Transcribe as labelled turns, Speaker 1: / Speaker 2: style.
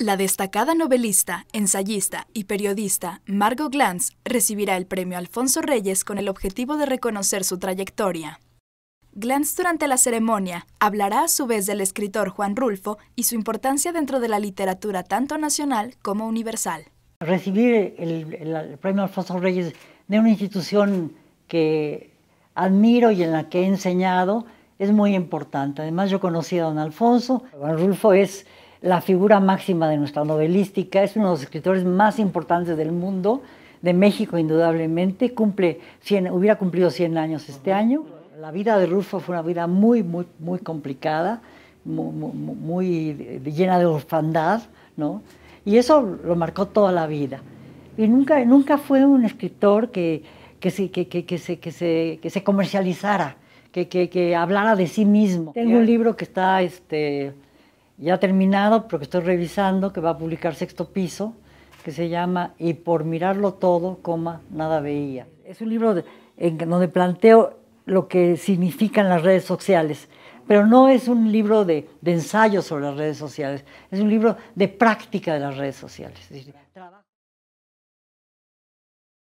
Speaker 1: La destacada novelista, ensayista y periodista Margot Glantz recibirá el premio Alfonso Reyes con el objetivo de reconocer su trayectoria. Glantz durante la ceremonia hablará a su vez del escritor Juan Rulfo y su importancia dentro de la literatura tanto nacional como universal.
Speaker 2: Recibir el, el premio Alfonso Reyes de una institución que admiro y en la que he enseñado es muy importante. Además yo conocí a don Alfonso. Juan Rulfo es la figura máxima de nuestra novelística, es uno de los escritores más importantes del mundo, de México indudablemente, cumple hubiera cumplido 100 años este año. La vida de Rufo fue una vida muy, muy, muy complicada, muy, eh, llena de orfandad, ¿no? Y eso lo marcó toda la vida. Y nunca, nunca fue un escritor que, se, que, que, que se, se, comercializara, que, hablara de sí mismo. Tengo un libro que está... Este, ya terminado, porque estoy revisando, que va a publicar Sexto Piso, que se llama Y por mirarlo todo, coma, nada veía. Es un libro en donde planteo lo que significan las redes sociales, pero no es un libro de, ensayos sobre las redes sociales, es un libro de práctica de las redes sociales. Es